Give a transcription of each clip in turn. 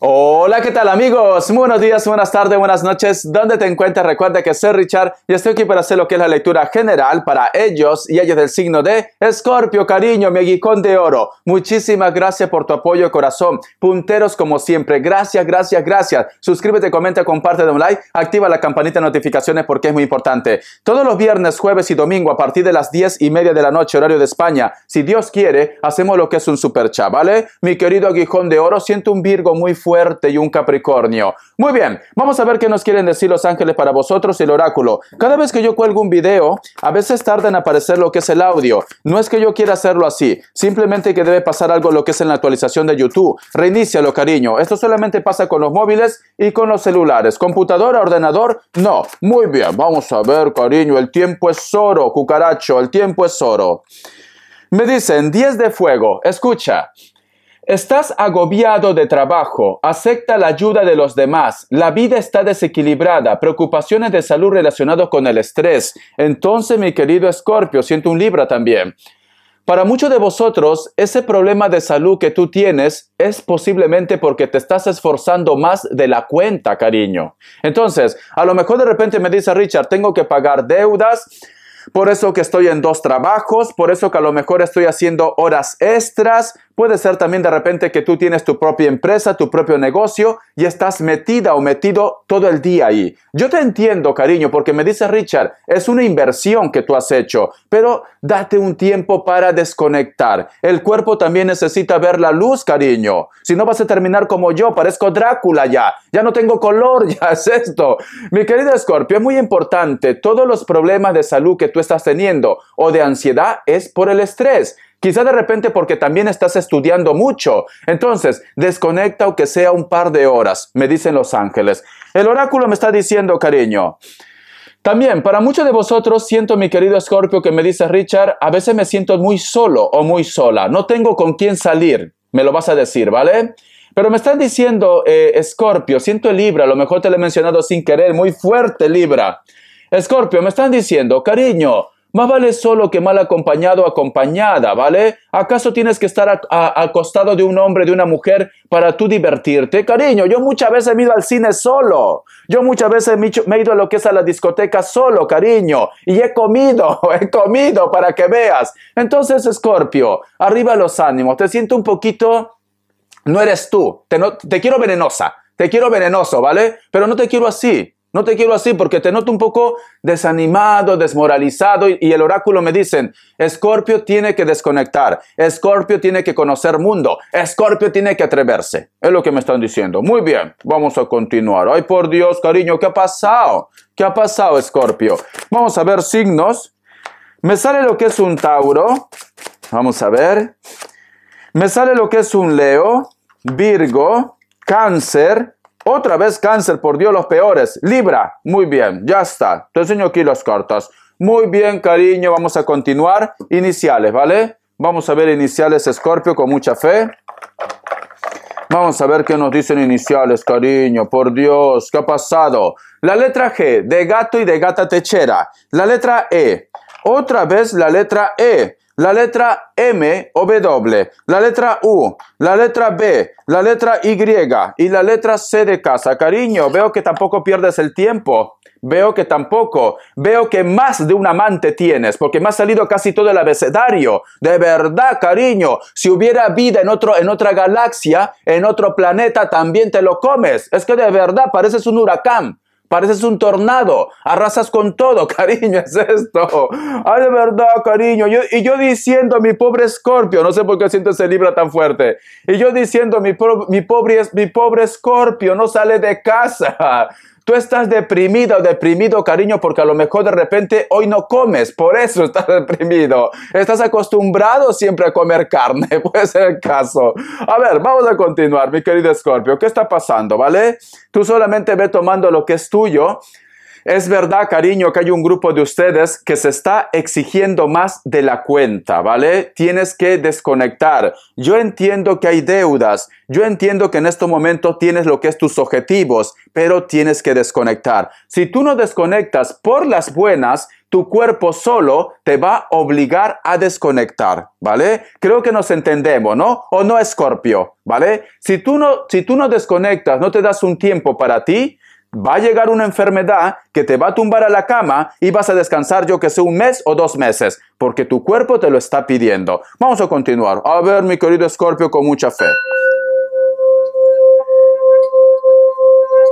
Hola, ¿qué tal amigos? buenos días, buenas tardes, buenas noches. ¿Dónde te encuentras? Recuerda que soy Richard y estoy aquí para hacer lo que es la lectura general para ellos y ellas del signo de Escorpio, cariño, mi aguijón de oro. Muchísimas gracias por tu apoyo, corazón. Punteros como siempre. Gracias, gracias, gracias. Suscríbete, comenta, comparte, de un like, activa la campanita de notificaciones porque es muy importante. Todos los viernes, jueves y domingo a partir de las 10 y media de la noche, horario de España, si Dios quiere, hacemos lo que es un super chat, ¿vale? Mi querido aguijón de oro, siento un Virgo muy fuerte y un Capricornio. Muy bien, vamos a ver qué nos quieren decir los ángeles para vosotros y el oráculo. Cada vez que yo cuelgo un video, a veces tarda en aparecer lo que es el audio. No es que yo quiera hacerlo así, simplemente que debe pasar algo lo que es en la actualización de YouTube. Reinícialo, cariño. Esto solamente pasa con los móviles y con los celulares. Computadora, ordenador, no. Muy bien, vamos a ver, cariño. El tiempo es oro, cucaracho. El tiempo es oro. Me dicen 10 de fuego. Escucha, Estás agobiado de trabajo, acepta la ayuda de los demás, la vida está desequilibrada, preocupaciones de salud relacionadas con el estrés. Entonces, mi querido Escorpio, siento un Libra también. Para muchos de vosotros, ese problema de salud que tú tienes es posiblemente porque te estás esforzando más de la cuenta, cariño. Entonces, a lo mejor de repente me dice Richard, tengo que pagar deudas, por eso que estoy en dos trabajos, por eso que a lo mejor estoy haciendo horas extras, Puede ser también de repente que tú tienes tu propia empresa, tu propio negocio y estás metida o metido todo el día ahí. Yo te entiendo, cariño, porque me dice Richard, es una inversión que tú has hecho, pero date un tiempo para desconectar. El cuerpo también necesita ver la luz, cariño. Si no vas a terminar como yo, parezco Drácula ya. Ya no tengo color, ya es esto. Mi querido Escorpio, es muy importante, todos los problemas de salud que tú estás teniendo o de ansiedad es por el estrés. Quizá de repente porque también estás estudiando mucho. Entonces, desconecta o que sea un par de horas, me dicen los ángeles. El oráculo me está diciendo, cariño. También, para muchos de vosotros, siento, mi querido Scorpio, que me dice Richard, a veces me siento muy solo o muy sola. No tengo con quién salir. Me lo vas a decir, ¿vale? Pero me están diciendo, eh, Escorpio Scorpio, siento Libra, a lo mejor te lo he mencionado sin querer, muy fuerte Libra. Scorpio, me están diciendo, cariño, más vale solo que mal acompañado o acompañada, ¿vale? ¿Acaso tienes que estar acostado de un hombre, de una mujer, para tú divertirte? Cariño, yo muchas veces he ido al cine solo. Yo muchas veces me he ido a lo que es a la discoteca solo, cariño. Y he comido, he comido para que veas. Entonces, Scorpio, arriba los ánimos. Te siento un poquito... No eres tú. Te, te quiero venenosa. Te quiero venenoso, ¿vale? Pero no te quiero así. No te quiero así porque te noto un poco desanimado, desmoralizado y, el oráculo me dicen, Escorpio tiene que desconectar, Escorpio tiene que conocer mundo, Escorpio tiene que atreverse. Es lo que me están diciendo. Muy bien, vamos a continuar. Ay, por Dios, cariño, ¿qué ha pasado? ¿Qué ha pasado, Escorpio? Vamos a ver signos. Me sale lo que es un Tauro. Vamos a ver. Me sale lo que es un Leo, Virgo, Cáncer, otra vez cáncer, por Dios, los peores. Libra, muy bien, ya está. Te enseño aquí las cartas. Muy bien, cariño, vamos a continuar. Iniciales, ¿vale? Vamos a ver iniciales, Escorpio, con mucha fe. Vamos a ver qué nos dicen iniciales, cariño. Por Dios, ¿qué ha pasado? La letra G, de gato y de gata techera. La letra E. Otra vez la letra E la letra M o W, la letra U, la letra B, la letra Y y la letra C de casa. Cariño, veo que tampoco pierdes el tiempo. Veo que tampoco. Veo que más de un amante tienes, porque me ha salido casi todo el abecedario. De verdad, cariño, si hubiera vida en, otro, en otra galaxia, en otro planeta, también te lo comes. Es que de verdad pareces un huracán pareces un tornado, arrasas con todo, cariño, es esto. Ay, de verdad, cariño. y yo diciendo, mi pobre Escorpio, no sé por qué siento ese libro tan fuerte. Y yo diciendo, mi, mi, pobre, mi pobre Escorpio no sale de casa. Tú estás deprimido, deprimido, cariño, porque a lo mejor de repente hoy no comes, por eso estás deprimido. Estás acostumbrado siempre a comer carne, puede ser el caso. A ver, vamos a continuar, mi querido Escorpio. ¿Qué está pasando, vale? Tú solamente ve tomando lo que es tuyo es verdad, cariño, que hay un grupo de ustedes que se está exigiendo más de la cuenta, ¿vale? Tienes que desconectar. Yo entiendo que hay deudas, yo entiendo que en este momento tienes lo que es tus objetivos, pero tienes que desconectar. Si tú no desconectas por las buenas, tu cuerpo solo te va a obligar a desconectar, ¿vale? Creo que nos entendemos, ¿no? ¿O no, Escorpio? ¿Vale? Si tú no, si tú no desconectas, no te das un tiempo para ti, va a llegar una enfermedad que te va a tumbar a la cama y vas a descansar yo que sé un mes o dos meses, porque tu cuerpo te lo está pidiendo. Vamos a continuar. A ver, mi querido Escorpio, con mucha fe.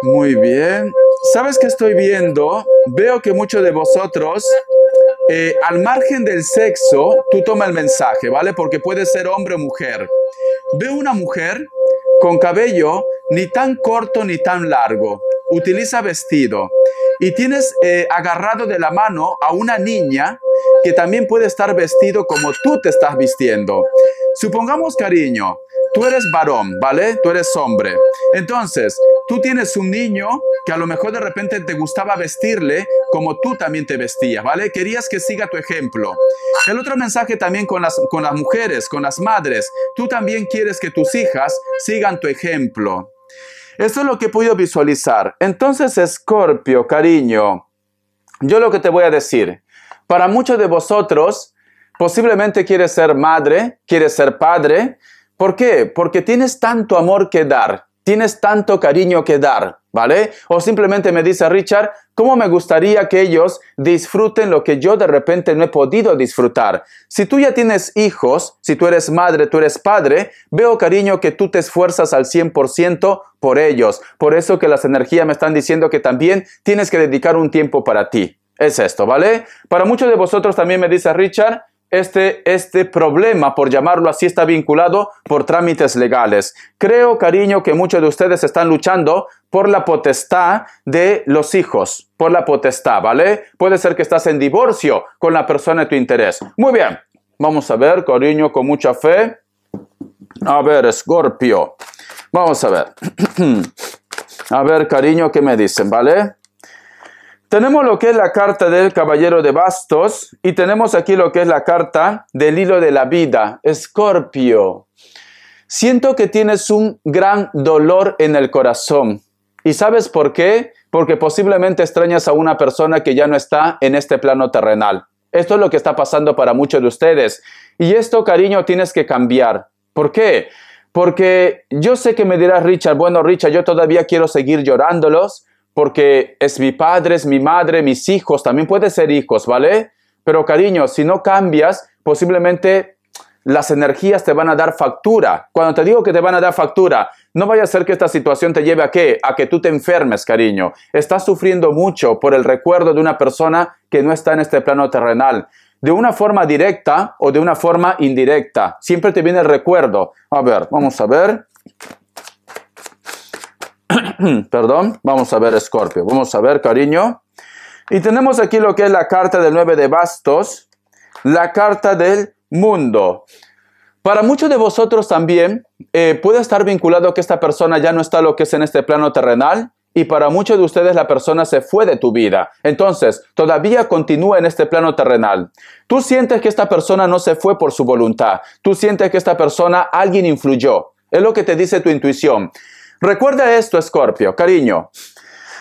Muy bien. ¿Sabes qué estoy viendo? Veo que muchos de vosotros eh, al margen del sexo, tú toma el mensaje, ¿vale? Porque puede ser hombre o mujer. Veo una mujer con cabello ni tan corto ni tan largo, utiliza vestido y tienes eh, agarrado de la mano a una niña que también puede estar vestido como tú te estás vistiendo. Supongamos, cariño, tú eres varón, ¿vale? Tú eres hombre. Entonces, tú tienes un niño que a lo mejor de repente te gustaba vestirle como tú también te vestías, ¿vale? Querías que siga tu ejemplo. El otro mensaje también con las, con las mujeres, con las madres. Tú también quieres que tus hijas sigan tu ejemplo. Eso es lo que he podido visualizar. Entonces, Escorpio, cariño, yo lo que te voy a decir, para muchos de vosotros, posiblemente quieres ser madre, quieres ser padre. ¿Por qué? Porque tienes tanto amor que dar, tienes tanto cariño que dar, ¿vale? O simplemente me dice Richard, ¿cómo me gustaría que ellos disfruten lo que yo de repente no he podido disfrutar? Si tú ya tienes hijos, si tú eres madre, tú eres padre, veo cariño que tú te esfuerzas al 100% por ellos. Por eso que las energías me están diciendo que también tienes que dedicar un tiempo para ti. Es esto, ¿vale? Para muchos de vosotros también me dice Richard, este, este problema, por llamarlo así, está vinculado por trámites legales. Creo, cariño, que muchos de ustedes están luchando por la potestad de los hijos, por la potestad, ¿vale? Puede ser que estás en divorcio con la persona de tu interés. Muy bien, vamos a ver, cariño, con mucha fe. A ver, Escorpio. Vamos a ver. a ver, cariño, ¿qué me dicen, ¿vale? Tenemos lo que es la carta del caballero de bastos y tenemos aquí lo que es la carta del hilo de la vida, Escorpio. Siento que tienes un gran dolor en el corazón. ¿Y sabes por qué? Porque posiblemente extrañas a una persona que ya no está en este plano terrenal. Esto es lo que está pasando para muchos de ustedes. Y esto, cariño, tienes que cambiar. ¿Por qué? Porque yo sé que me dirás, Richard, bueno, Richard, yo todavía quiero seguir llorándolos, porque es mi padre, es mi madre, mis hijos, también puede ser hijos, ¿vale? Pero cariño, si no cambias, posiblemente las energías te van a dar factura. Cuando te digo que te van a dar factura, no vaya a ser que esta situación te lleve a qué? A que tú te enfermes, cariño. Estás sufriendo mucho por el recuerdo de una persona que no está en este plano terrenal. De una forma directa o de una forma indirecta. Siempre te viene el recuerdo. A ver, vamos a ver. Hmm, perdón, vamos a ver Escorpio, vamos a ver cariño. Y tenemos aquí lo que es la carta del 9 de bastos, la carta del mundo. Para muchos de vosotros también eh, puede estar vinculado que esta persona ya no está lo que es en este plano terrenal y para muchos de ustedes la persona se fue de tu vida. Entonces, todavía continúa en este plano terrenal. Tú sientes que esta persona no se fue por su voluntad. Tú sientes que esta persona alguien influyó. Es lo que te dice tu intuición. Recuerda esto, Escorpio, cariño.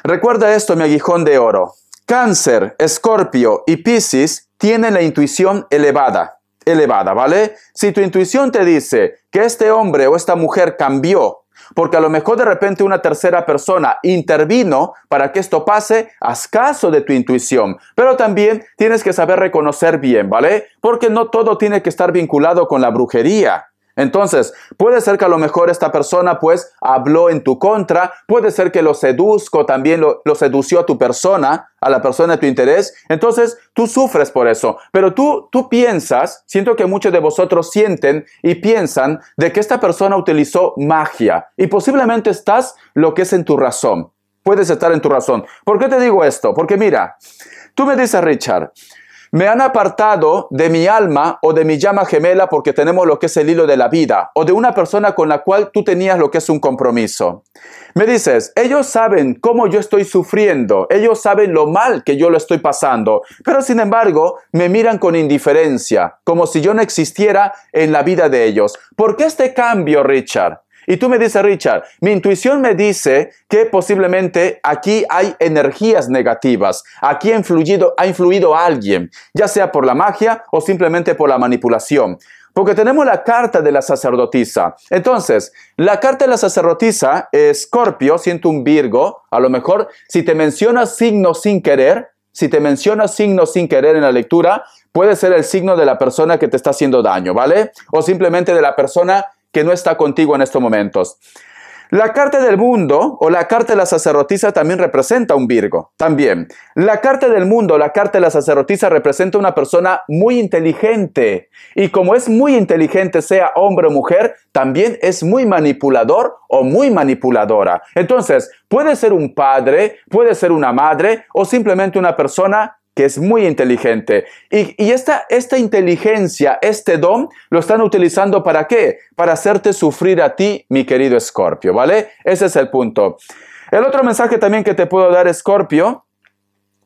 Recuerda esto, mi aguijón de oro. Cáncer, Escorpio y Piscis tienen la intuición elevada, elevada, ¿vale? Si tu intuición te dice que este hombre o esta mujer cambió, porque a lo mejor de repente una tercera persona intervino para que esto pase, haz caso de tu intuición, pero también tienes que saber reconocer bien, ¿vale? Porque no todo tiene que estar vinculado con la brujería. Entonces, puede ser que a lo mejor esta persona pues habló en tu contra, puede ser que lo seduzco, también lo, sedució a tu persona, a la persona de tu interés, entonces tú sufres por eso, pero tú, tú piensas, siento que muchos de vosotros sienten y piensan de que esta persona utilizó magia y posiblemente estás lo que es en tu razón, puedes estar en tu razón. ¿Por qué te digo esto? Porque mira, tú me dices Richard, me han apartado de mi alma o de mi llama gemela porque tenemos lo que es el hilo de la vida o de una persona con la cual tú tenías lo que es un compromiso. Me dices, ellos saben cómo yo estoy sufriendo, ellos saben lo mal que yo lo estoy pasando, pero sin embargo me miran con indiferencia, como si yo no existiera en la vida de ellos. ¿Por qué este cambio, Richard? Y tú me dices, Richard, mi intuición me dice que posiblemente aquí hay energías negativas, aquí ha influido, alguien, ya sea por la magia o simplemente por la manipulación. Porque tenemos la carta de la sacerdotisa. Entonces, la carta de la sacerdotisa, Escorpio, siento un Virgo, a lo mejor si te mencionas signos sin querer, si te mencionas signos sin querer en la lectura, puede ser el signo de la persona que te está haciendo daño, ¿vale? O simplemente de la persona que no está contigo en estos momentos. La carta del mundo o la carta de la sacerdotisa también representa un Virgo, también. La carta del mundo o la carta de la sacerdotisa representa una persona muy inteligente y como es muy inteligente, sea hombre o mujer, también es muy manipulador o muy manipuladora. Entonces, puede ser un padre, puede ser una madre o simplemente una persona que es muy inteligente. Y, esta, esta inteligencia, este don, lo están utilizando para qué? Para hacerte sufrir a ti, mi querido Escorpio, ¿vale? Ese es el punto. El otro mensaje también que te puedo dar, Escorpio,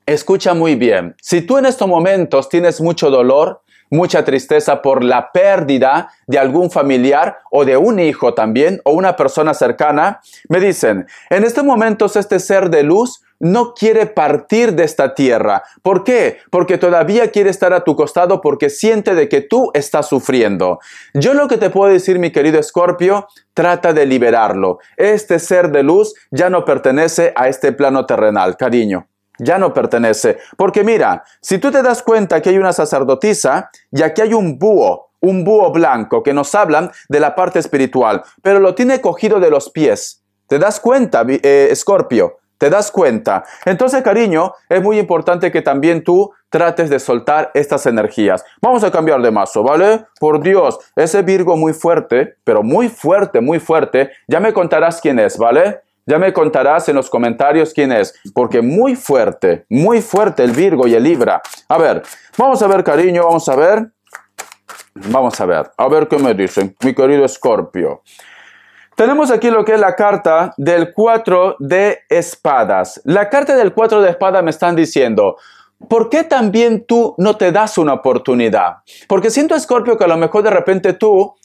escucha muy bien. Si tú en estos momentos tienes mucho dolor, mucha tristeza por la pérdida de algún familiar o de un hijo también o una persona cercana, me dicen, en estos momentos este ser de luz no quiere partir de esta tierra. ¿Por qué? Porque todavía quiere estar a tu costado porque siente de que tú estás sufriendo. Yo lo que te puedo decir, mi querido Escorpio, trata de liberarlo. Este ser de luz ya no pertenece a este plano terrenal, cariño ya no pertenece. Porque mira, si tú te das cuenta que hay una sacerdotisa y aquí hay un búho, un búho blanco, que nos hablan de la parte espiritual, pero lo tiene cogido de los pies. ¿Te das cuenta, eh, Escorpio? ¿Te das cuenta? Entonces, cariño, es muy importante que también tú trates de soltar estas energías. Vamos a cambiar de mazo, ¿vale? Por Dios, ese Virgo muy fuerte, pero muy fuerte, muy fuerte, ya me contarás quién es, ¿vale? Ya me contarás en los comentarios quién es, porque muy fuerte, muy fuerte el Virgo y el Libra. A ver, vamos a ver, cariño, vamos a ver. Vamos a ver, a ver qué me dicen, mi querido Escorpio. Tenemos aquí lo que es la carta del 4 de espadas. La carta del 4 de espadas me están diciendo, ¿Por qué también tú no te das una oportunidad? Porque siento, Escorpio, que a lo mejor de repente tú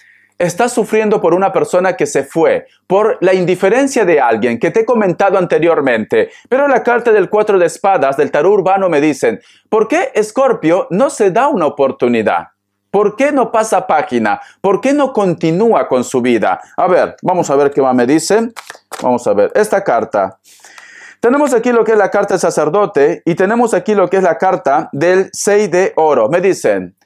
Estás sufriendo por una persona que se fue, por la indiferencia de alguien que te he comentado anteriormente, pero la carta del cuatro de espadas del tarot urbano me dicen, ¿por qué Escorpio no se da una oportunidad? ¿Por qué no pasa página? ¿Por qué no continúa con su vida? A ver, vamos a ver qué más me dicen. Vamos a ver, esta carta. Tenemos aquí lo que es la carta del sacerdote y tenemos aquí lo que es la carta del 6 de oro. Me dicen,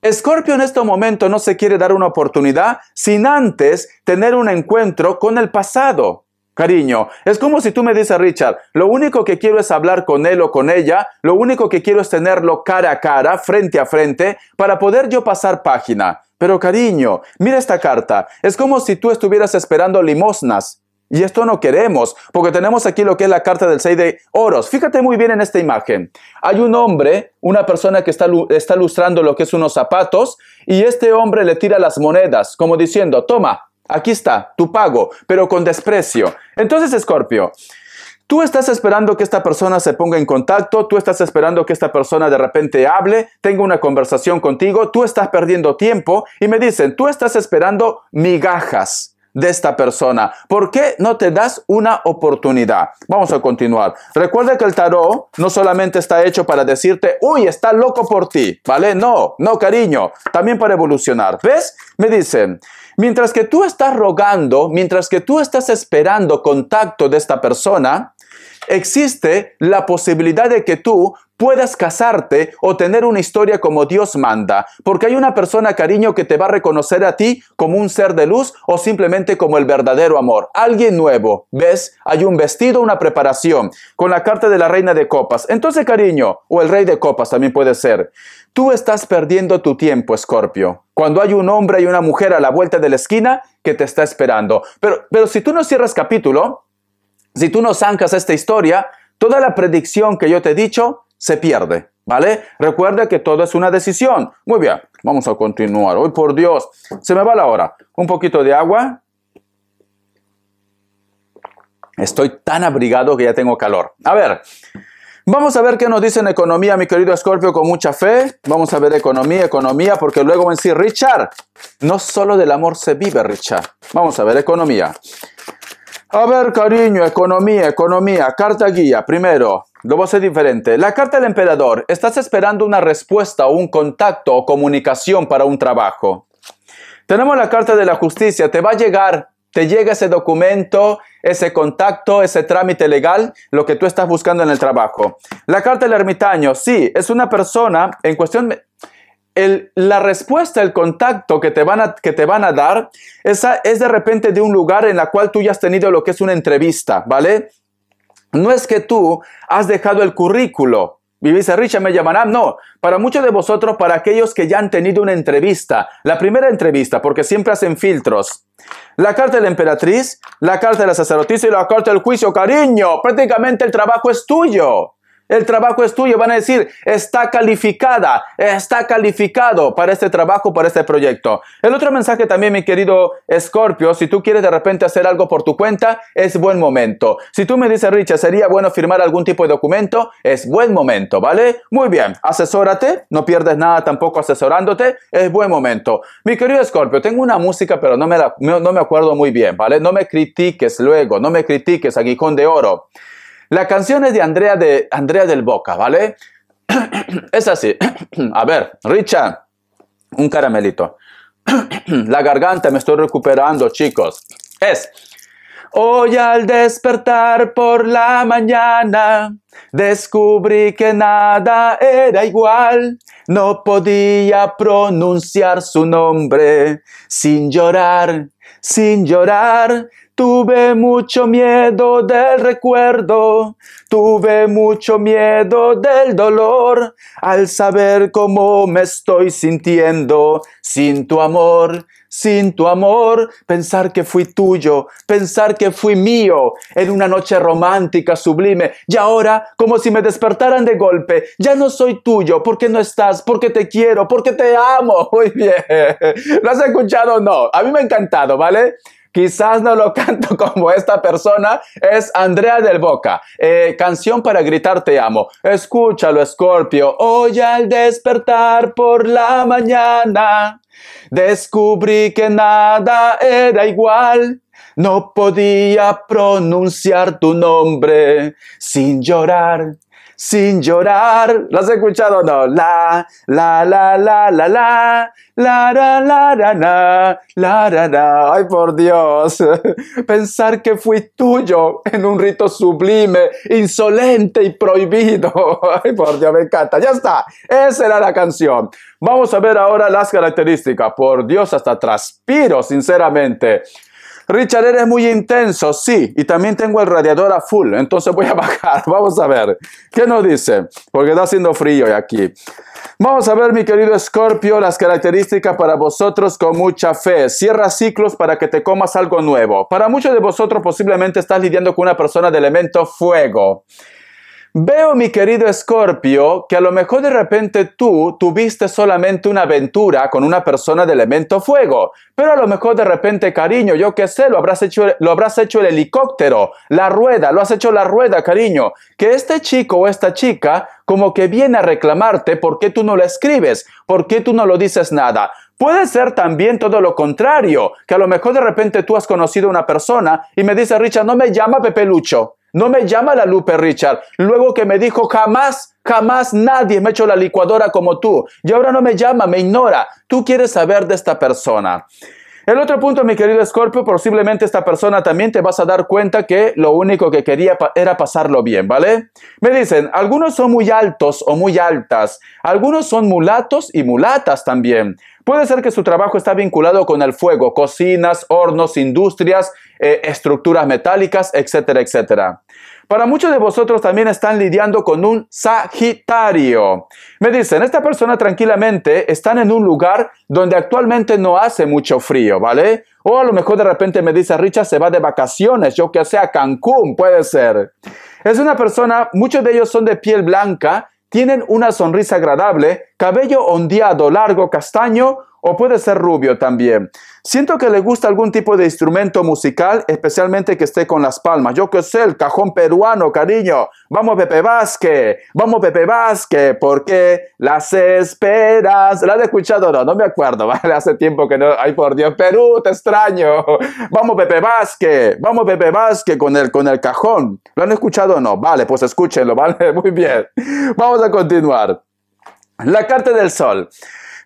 Escorpio en este momento no se quiere dar una oportunidad sin antes tener un encuentro con el pasado. Cariño, es como si tú me dices, Richard, lo único que quiero es hablar con él o con ella, lo único que quiero es tenerlo cara a cara, frente a frente, para poder yo pasar página. Pero cariño, mira esta carta, es como si tú estuvieras esperando limosnas y esto no queremos, porque tenemos aquí lo que es la carta del 6 de oros. Fíjate muy bien en esta imagen. Hay un hombre, una persona que está, está lustrando lo que es unos zapatos, y este hombre le tira las monedas, como diciendo, toma, aquí está, tu pago, pero con desprecio. Entonces, Escorpio, Tú estás esperando que esta persona se ponga en contacto, tú estás esperando que esta persona de repente hable, tenga una conversación contigo, tú estás perdiendo tiempo y me dicen, tú estás esperando migajas de esta persona? ¿Por qué no te das una oportunidad? Vamos a continuar. Recuerda que el tarot no solamente está hecho para decirte, uy, está loco por ti, ¿vale? No, no, cariño, también para evolucionar. ¿Ves? Me dicen, mientras que tú estás rogando, mientras que tú estás esperando contacto de esta persona, existe la posibilidad de que tú puedas casarte o tener una historia como Dios manda, porque hay una persona, cariño, que te va a reconocer a ti como un ser de luz o simplemente como el verdadero amor, alguien nuevo, ¿ves? Hay un vestido, una preparación, con la carta de la reina de copas. Entonces, cariño, o el rey de copas también puede ser, tú estás perdiendo tu tiempo, Escorpio, cuando hay un hombre y una mujer a la vuelta de la esquina que te está esperando. Pero, pero si tú no cierras capítulo, si tú no zancas esta historia, toda la predicción que yo te he dicho, se pierde, ¿vale? Recuerda que todo es una decisión. Muy bien, vamos a continuar. Hoy, por Dios, se me va la hora. Un poquito de agua. Estoy tan abrigado que ya tengo calor. A ver, vamos a ver qué nos dice en economía, mi querido Scorpio, con mucha fe. Vamos a ver economía, economía, porque luego me Richard, no solo del amor se vive, Richard. Vamos a ver economía. A ver, cariño, economía, economía, carta guía, primero. Lo voy a hacer diferente. La carta del emperador. Estás esperando una respuesta o un contacto o comunicación para un trabajo. Tenemos la carta de la justicia. Te va a llegar, te llega ese documento, ese contacto, ese trámite legal, lo que tú estás buscando en el trabajo. La carta del ermitaño. Sí, es una persona en cuestión... la respuesta, el contacto que te van a, que te van a dar es de repente de un lugar en la cual tú ya has tenido lo que es una entrevista, ¿vale? no es que tú has dejado el currículo, y dice, me llamará. No, para muchos de vosotros, para aquellos que ya han tenido una entrevista, la primera entrevista, porque siempre hacen filtros. La carta de la emperatriz, la carta de la sacerdotisa y la carta del juicio, cariño, prácticamente el trabajo es tuyo. El trabajo es tuyo. Van a decir, está calificada, está calificado para este trabajo, para este proyecto. El otro mensaje también, mi querido Escorpio, si tú quieres de repente hacer algo por tu cuenta, es buen momento. Si tú me dices, Richard, sería bueno firmar algún tipo de documento, es buen momento, ¿vale? Muy bien, asesórate, no pierdes nada tampoco asesorándote, es buen momento. Mi querido Escorpio, tengo una música, pero no me, la, no me acuerdo muy bien, ¿vale? No me critiques luego, no me critiques, aguijón de oro. La canción es de Andrea, de, Andrea del Boca, ¿vale? es así. A ver, Richard, un caramelito. La garganta me estoy recuperando, chicos. Es. Hoy al despertar por la mañana, descubrí que nada era igual. No podía pronunciar su nombre sin llorar, sin llorar, Tuve mucho miedo del recuerdo, tuve mucho miedo del dolor, al saber cómo me estoy sintiendo sin tu amor, sin tu amor, pensar que fui tuyo, pensar que fui mío, en una noche romántica, sublime, y ahora como si me despertaran de golpe, ya no soy tuyo, porque no estás, porque te quiero, porque te amo, muy bien, ¿lo has escuchado? o No, a mí me ha encantado, ¿vale? Quizás no lo canto como esta persona, es Andrea del Boca. Eh, canción para gritar te amo. Escúchalo, Scorpio. Hoy al despertar por la mañana, descubrí que nada era igual. No podía pronunciar tu nombre sin llorar sin llorar. ¿Las has escuchado no? La, la, la, la, la, la, la, la, la, la, la, la, Ay, por Dios. Pensar que fui tuyo en un rito sublime, insolente y prohibido. Ay, por Dios, me encanta. Ya está. Esa era la canción. Vamos a ver ahora las características. Por Dios, hasta transpiro, sinceramente. Richard, eres muy intenso, sí, y también tengo el radiador a full, entonces voy a bajar, vamos a ver, ¿qué nos dice? Porque está haciendo frío aquí. Vamos a ver, mi querido Escorpio, las características para vosotros con mucha fe. Cierra ciclos para que te comas algo nuevo. Para muchos de vosotros posiblemente estás lidiando con una persona de elemento fuego. Veo, mi querido Escorpio, que a lo mejor de repente tú tuviste solamente una aventura con una persona de elemento fuego, pero a lo mejor de repente, cariño, yo qué sé, lo habrás hecho, lo habrás hecho el helicóptero, la rueda, lo has hecho la rueda, cariño, que este chico o esta chica como que viene a reclamarte porque tú no le escribes, porque tú no lo dices nada. Puede ser también todo lo contrario, que a lo mejor de repente tú has conocido a una persona y me dice, Richard, no me llama Pepe Lucho. No me llama la Lupe Richard. Luego que me dijo, jamás, jamás nadie me ha hecho la licuadora como tú. Y ahora no me llama, me ignora. Tú quieres saber de esta persona. El otro punto, mi querido Scorpio, posiblemente esta persona también te vas a dar cuenta que lo único que quería era pasarlo bien, ¿vale? Me dicen, algunos son muy altos o muy altas, algunos son mulatos y mulatas también. Puede ser que su trabajo está vinculado con el fuego, cocinas, hornos, industrias, eh, estructuras metálicas, etcétera, etcétera. Para muchos de vosotros también están lidiando con un Sagitario. Me dicen, esta persona tranquilamente están en un lugar donde actualmente no hace mucho frío, ¿vale? O a lo mejor de repente me dice, Richard se va de vacaciones, yo que sea a Cancún, puede ser. Es una persona, muchos de ellos son de piel blanca, tienen una sonrisa agradable, cabello ondeado, largo, castaño puede ser rubio también. Siento que le gusta algún tipo de instrumento musical, especialmente que esté con las palmas. Yo que sé, el cajón peruano, cariño. Vamos Pepe Vázquez, vamos Pepe Vázquez, porque las esperas. ¿La has escuchado no? No me acuerdo, ¿vale? Hace tiempo que no. Ay, por Dios, Perú, te extraño. Vamos Pepe Vázquez, vamos Pepe Vázquez con el, con el cajón. ¿Lo han escuchado o no? Vale, pues escúchenlo, ¿vale? Muy bien. Vamos a continuar. La carta del sol.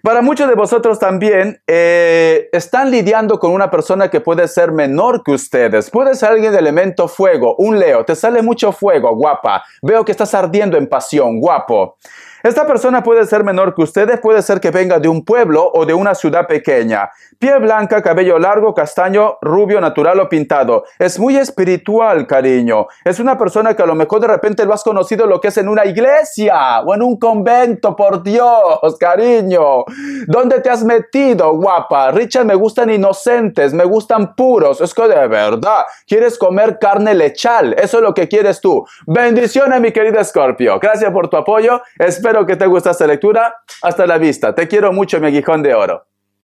Para muchos de vosotros también eh, están lidiando con una persona que puede ser menor que ustedes. Puede ser alguien de elemento fuego, un Leo, te sale mucho fuego, guapa. Veo que estás ardiendo en pasión, guapo. Esta persona puede ser menor que ustedes, puede ser que venga de un pueblo o de una ciudad pequeña. Pie blanca, cabello largo, castaño, rubio, natural o pintado. Es muy espiritual, cariño. Es una persona que a lo mejor de repente lo has conocido lo que es en una iglesia o en un convento, por Dios, cariño. ¿Dónde te has metido, guapa? Richard, me gustan inocentes, me gustan puros. Es que de verdad, quieres comer carne lechal. Eso es lo que quieres tú. Bendiciones, mi querida Scorpio. Gracias por tu apoyo. Espero Espero que te guste esta lectura. Hasta la vista. Te quiero mucho, mi aguijón de oro.